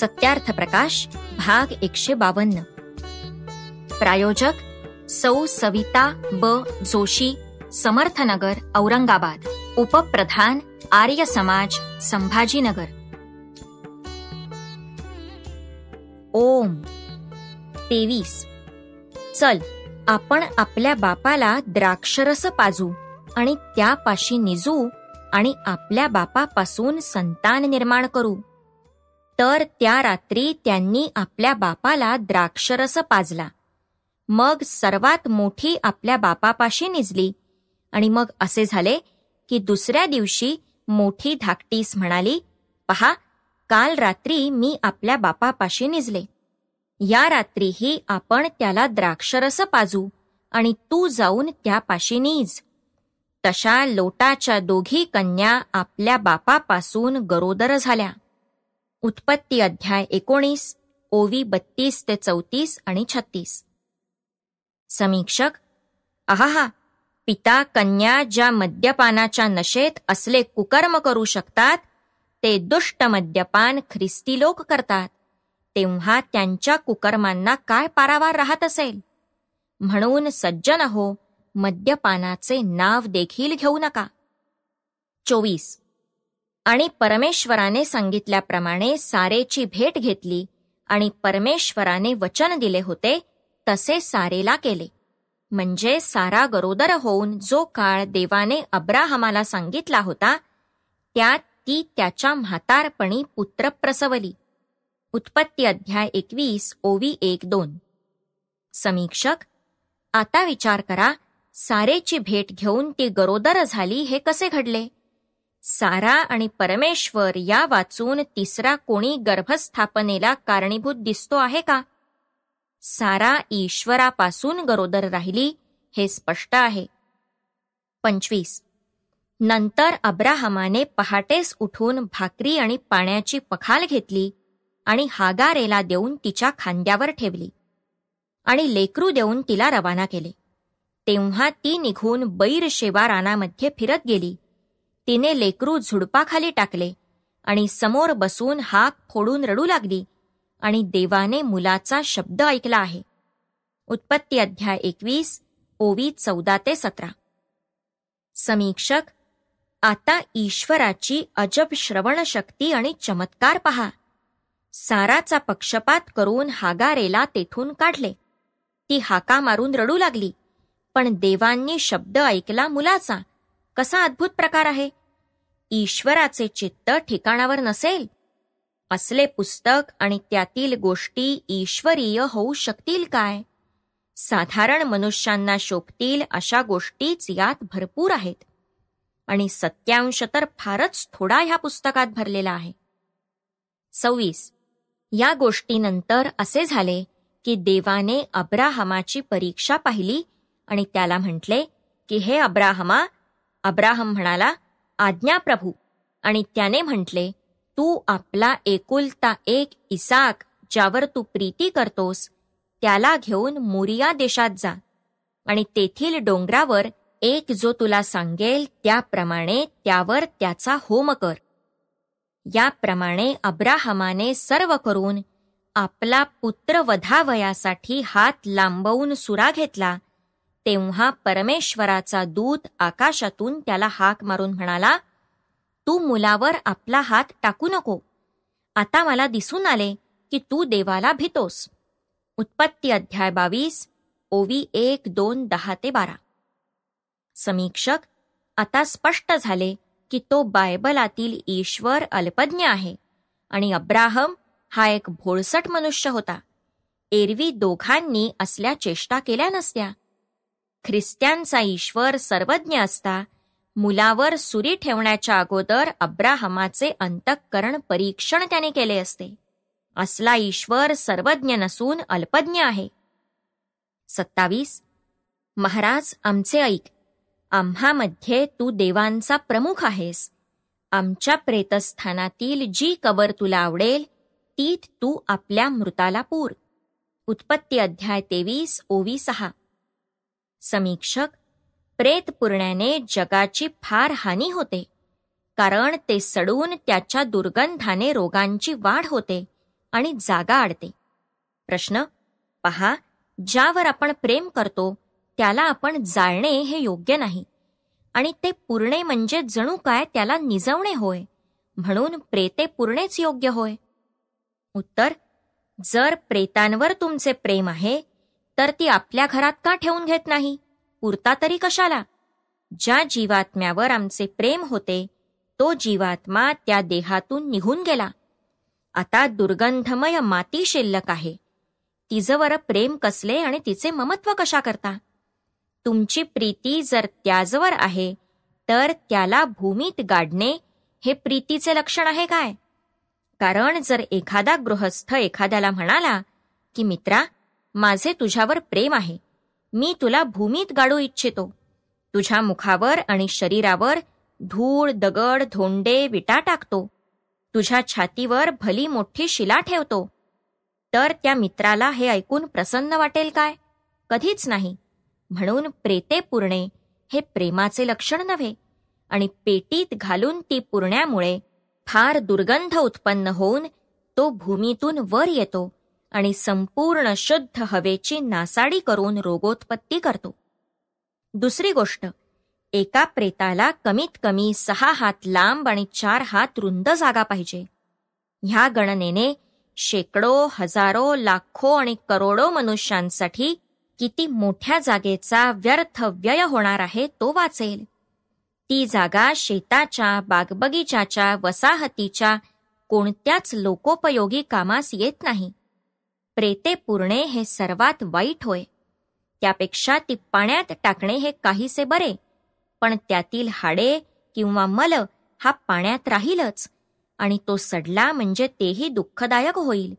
सत्यार्थ प्रकाश भाग एकशे बावन्न प्रायोजक सौ सविता ब जोशी समर्थनगर औरंगाबाद उपप्रधान आर्य समाज संभाजीनगर ओम तेवीस चल आपण आपल्या बापाला द्राक्षरस पाजू आणि त्यापाशी निजू आणि आपल्या बापापासून संतान निर्माण करू तर त्या रात्री त्यांनी आपल्या बापाला द्राक्षरस पाजला मग सर्वात मोठी आपल्या बापापाशी निजली आणि मग असे झाले की दुसऱ्या दिवशी मोठी धाकटीस म्हणाली पहा काल रात्री मी आपल्या बापापाशी निजले या रात्रीही आपण त्याला द्राक्षरस पाजू आणि तू जाऊन त्यापाशी निज तशा लोटाच्या दोघी कन्या आपल्या बापापासून गरोदर झाल्या उत्पत्ती अध्याय एकोणीस ओवी बत्तीस ते चौतीस आणि छत्तीस समीक्षक आहा पिता कन्या ज्या मद्यपानाच्या नशेत असले कुकर्म करू शकतात ते दुष्ट मद्यपान ख्रिस्ती लोक करतात तेव्हा त्यांच्या कुकर्मांना काय पारावार राहत असेल म्हणून सज्जन हो मद्यपानाचे नाव देखील घेऊ नका चोवीस आणि परमेश्वराने सांगितल्याप्रमाणे सारेची भेट घेतली आणि परमेश्वराने वचन दिले होते तसे सारेला केले म्हणजे सारा गरोदर होऊन जो काळ देवाने अब्राहमाला सांगितला होता त्यात ती त्याच्या म्हातारपणी पुत्र प्रसवली उत्पत्ती अध्याय एकवीस ओवी एक दोन समीक्षक आता विचार करा सारेची भेट घेऊन ती गरोदर झाली हे कसे घडले सारा आणि परमेश्वर या वाचून तिसरा कोणी गर्भस्थापनेला कारणीभूत दिसतो आहे का सारा ईश्वरापासून गरोदर राहिली हे स्पष्ट आहे पंचवीस नंतर अब्राहमाने पहाटेस उठून भाकरी आणि पाण्याची पखाल घेतली आणि हागारेला देऊन तिच्या खांद्यावर ठेवली आणि लेकरू देऊन तिला रवाना केले तेव्हा ती निघून बैर शेवा रानामध्ये फिरत गेली तिने लेकरू झुडपाखाली टाकले आणि समोर बसून हाक फोडून रडू लागली आणि देवाने मुलाचा शब्द ऐकला आहे उत्पत्ती अध्याय एकवीस ओवी चौदा ते सतरा समीक्षक आता ईश्वराची अजब श्रवण शक्ती आणि चमत्कार पहा साराचा पक्षपात करून हागारेला तेथून काढले ती हाका मारून रडू लागली पण देवांनी शब्द ऐकला मुलाचा कसा अद्भुत प्रकार आहे ईश्वराचे चित्त ठिकाणावर नसेल असले पुस्तक आणि त्यातील गोष्टी ईश्वरीय होऊ शकतील काय साधारण मनुष्यांना शोभतील अशा गोष्टीच यात भरपूर आहेत आणि सत्यांश तर फारच थोडा ह्या पुस्तकात भरलेला आहे सव्वीस या गोष्टीनंतर असे झाले की देवाने अब्राहमाची परीक्षा पाहिली आणि त्याला म्हटले की हे अब्राहमा अब्राहम म्हणाला आज्ञाप्रभू आणि त्याने म्हटले तू आपला एकुलता एक इसाक ज्यावर तू प्रीती करतोस त्याला घेऊन मोरिया देशात जा आणि तेथील डोंगरावर एक जो तुला सांगेल त्याप्रमाणे त्यावर त्याचा होम कर याप्रमाणे अब्राहमाने सर्व करून आपला पुत्र वधावयासाठी हात लांबवून सुरा घेतला तेव्हा परमेश्वराचा दूत आकाशातून त्याला हाक मारून म्हणाला तू मुलावर आपला हात टाकू नको आता मला दिसून आले की तू देवाला भितोस उत्पत्ती अध्याय बावीस ओवी एक दोन दहा ते बारा समीक्षक आता स्पष्ट झाले की तो बायबलातील ईश्वर अल्पज्ञ आहे आणि अब्राहम हा एक भोळसट मनुष्य होता एरवी दोघांनी असल्या चेष्टा केल्या नसत्या ख्रिस्त्यांचा ईश्वर सर्वज्ञ असता मुलावर सुरी ठेवण्याच्या अगोदर अब्राहमाचे अंतःकरण परीक्षण त्याने केले असते असला ईश्वर सर्वज्ञ नसून अल्पज्ञ आहे सत्तावीस महाराज आमचे ऐक आम्हामध्ये तू देवांचा प्रमुख आहेस आमच्या प्रेतस्थानातील जी कबर तुला आवडेल तीत तू आपल्या मृताला पूर उत्पत्ती अध्याय तेवीस ओवी सहा समीक्षक प्रेत पुरण्याने जगाची फार हानी होते कारण ते सडून त्याच्या दुर्गंधाने रोगांची वाढ होते आणि जागा आडते प्रश्न पहा ज्यावर आपण प्रेम करतो त्याला आपण जाळणे हे योग्य नाही आणि ते पुरणे म्हणजे जणू काय त्याला निजवणे होय म्हणून प्रेते पुरणेच योग्य होय उत्तर जर प्रेतांवर तुमचे प्रेम आहे तर ती आपल्या घरात का ठेवून घेत नाही उरता तरी कशाला ज्या जीवात्म्यावर आमचे प्रेम होते तो जीवात्मा त्या देहातून निघून गेला आता दुर्गंधमय माती शिल्लक आहे तिजवर प्रेम कसले आणि तिचे ममत्व कशा करता तुमची प्रीती जर त्याजवर आहे तर त्याला भूमीत गाडणे हे प्रीतीचे लक्षण आहे काय कारण जर एखादा गृहस्थ एखाद्याला म्हणाला की मित्रा माझे तुझ्यावर प्रेम आहे मी तुला भूमीत गाडू इच्छितो तुझ्या मुखावर आणि शरीरावर धूळ दगड धोंडे विटा टाकतो तुझ्या छातीवर भली मोठी शिला ठेवतो तर त्या मित्राला हे ऐकून प्रसन्न वाटेल काय कधीच नाही म्हणून प्रेते पुरणे हे प्रेमाचे लक्षण नव्हे आणि पेटीत घालून ती पुरण्यामुळे फार दुर्गंध उत्पन्न होऊन तो भूमीतून वर येतो आणि संपूर्ण शुद्ध हवेची नासाडी करून रोगोत्पत्ती करतो दुसरी गोष्ट एका प्रेताला कमीत कमी सहा हात लांब आणि चार हात रुंद जागा पाहिजे ह्या गणनेने शेकडो हजारो लाखो आणि करोडो मनुष्यांसाठी किती मोठ्या जागेचा व्यर्थ व्यय होणार आहे तो वाचेल ती जागा शेताच्या बागबगीच्याच्या वसाहतीच्या कोणत्याच लोकोपयोगी कामास येत नाही प्रेते पुरणे हे सर्वात वाईट होय त्यापेक्षा ती पाण्यात टाकणे हे काहीसे बरे पण त्यातील हाडे किंवा मल हा पाण्यात राहीलच आणि तो सडला म्हणजे तेही दुःखदायक होईल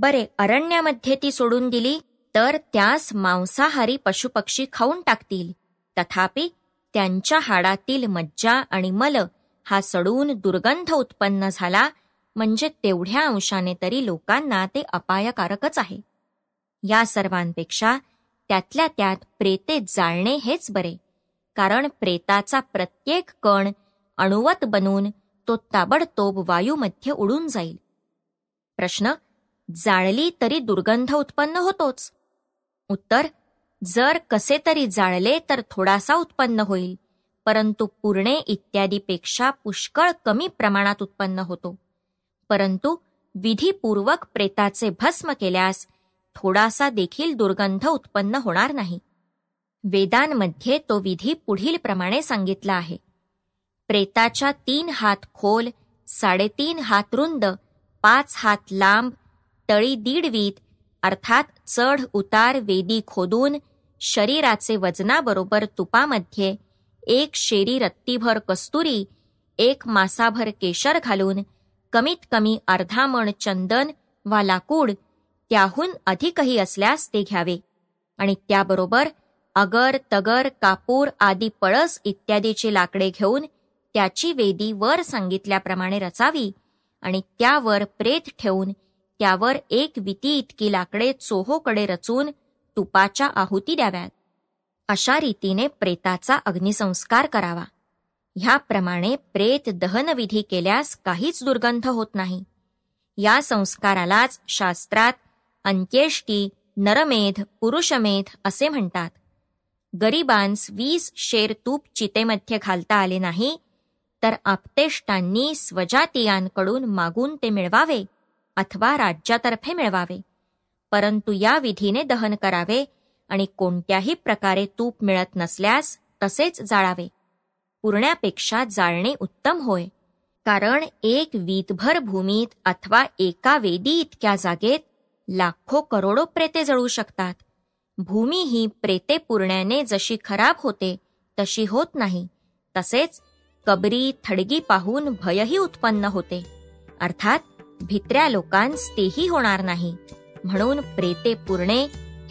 बरे अरण्यामध्ये ती सोडून दिली तर त्यास मांसाहारी पशुपक्षी खाऊन टाकतील तथापि त्यांच्या हाडातील मज्जा आणि मल हा सडून दुर्गंध उत्पन्न झाला म्हणजे तेवढ्या अंशाने तरी लोकांना ते अपायकारकच आहे या सर्वांपेक्षा त्यातल्या त्यात प्रेते जाळणे हेच बरे कारण प्रेताचा प्रत्येक कण अणुवत बनून तो ताबडतोब वायूमध्ये उडून जाईल प्रश्न जाळली तरी दुर्गंध उत्पन्न होतोच उत्तर जर कसे तरी जाळले तर थोडासा उत्पन्न होईल परंतु पुरणे इत्यादीपेक्षा पुष्कळ कमी प्रमाणात उत्पन्न होतो परंतु विधीपूर्वक प्रेताचे भस्म केल्यास थोडासा देखील दुर्गंध उत्पन्न होणार नाही वेदांमध्ये तो विधी पुढील प्रमाणे सांगितला आहे प्रेताच्या तीन हात खोल साडेतीन हात रुंद पाच हात लांब तळी दीडवीत अर्थात चढ उतार वेदी खोदून शरीराचे वजनाबरोबर तुपामध्ये एक शेरी रत्तीभर कस्तुरी एक मासाभर केशर घालून कमीत कमी अर्धा मण चंदन वा लाकूड त्याहून अधिकही असल्यास ते घ्यावे आणि त्याबरोबर अगर तगर कापूर आदी पळस इत्यादीची लाकडे घेऊन त्याची वेदी वर सांगितल्याप्रमाणे रचावी आणि त्यावर प्रेत ठेवून त्यावर एक विती इतकी लाकडे चोहोकडे रचून तुपाच्या आहुती द्याव्यात अशा रीतीने प्रेताचा अग्निसंस्कार करावा ह्याप्रमाणे प्रेत दहनविधी केल्यास काहीच दुर्गंध होत नाही या संस्कारालाच शास्त्रात अंत्येष्टी नरमेध पुरुषमेध असे म्हणतात गरिबांस वीस शेर तूप चितेमध्ये घालता आले नाही तर आपतेष्टांनी स्वजातीयांकडून मागून ते मिळवावे अथवा राज्यातर्फे मिळवावे परंतु या विधीने दहन करावे आणि कोणत्याही प्रकारे तूप मिळत नसल्यास तसेच जाळावे पुरण्यापेक्षा जाळणे उत्तम होय कारण एक वीतभर भूमीत अथवा एका वेदी इतक्या जागेत लाखो करोडो प्रेते जळू शकतात भूमी ही प्रेते पुरण्याने जशी खराब होते तशी होत नाही तसेच कबरी थडगी पाहून भयही उत्पन्न होते अर्थात भित्र्या लोकांस तेही होणार नाही म्हणून प्रेते पुरणे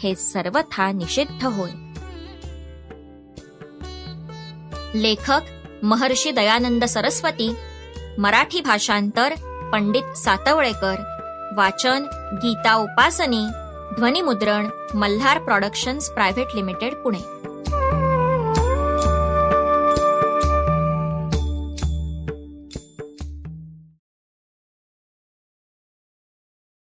हे सर्वथा निषिद्ध होय लेखक महर्षी दयानंद सरस्वती मराठी भाषांतर पंडित सातवळेकर वाचन गीता उपासनी ध्वनिमुद्रण Malhar productions private limited Pune